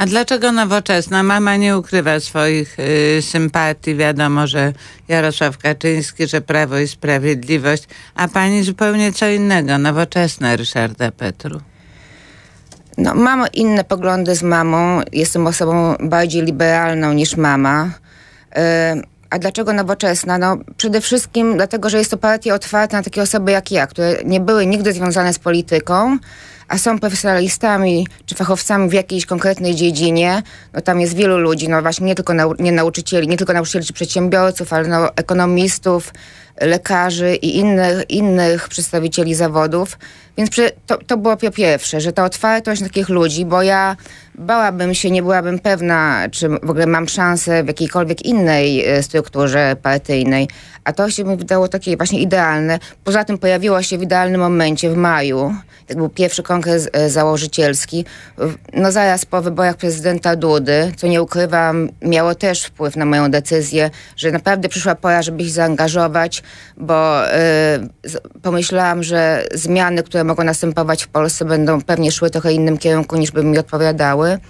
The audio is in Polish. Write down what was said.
A dlaczego nowoczesna? Mama nie ukrywa swoich y, sympatii. Wiadomo, że Jarosław Kaczyński, że Prawo i Sprawiedliwość, a pani zupełnie co innego, nowoczesna Ryszarda Petru. No, mam inne poglądy z mamą. Jestem osobą bardziej liberalną niż mama. Yy, a dlaczego nowoczesna? No, przede wszystkim dlatego, że jest to partia otwarta na takie osoby jak ja, które nie były nigdy związane z polityką a są profesjonalistami czy fachowcami w jakiejś konkretnej dziedzinie, no tam jest wielu ludzi, no właśnie nie tylko nau nie nauczycieli, nie tylko nauczycieli czy przedsiębiorców, ale no ekonomistów, lekarzy i innych, innych przedstawicieli zawodów. Więc to, to było pierwsze, że ta otwartość takich ludzi, bo ja bałabym się, nie byłabym pewna, czy w ogóle mam szansę w jakiejkolwiek innej e, strukturze partyjnej. A to się mi wydało takie właśnie idealne. Poza tym pojawiło się w idealnym momencie, w maju. Tak był pierwszy kongres E, założycielski. No zaraz po wyborach prezydenta Dudy, co nie ukrywam, miało też wpływ na moją decyzję, że naprawdę przyszła pora, żeby się zaangażować, bo y, pomyślałam, że zmiany, które mogą następować w Polsce będą pewnie szły trochę innym kierunku niż by mi odpowiadały.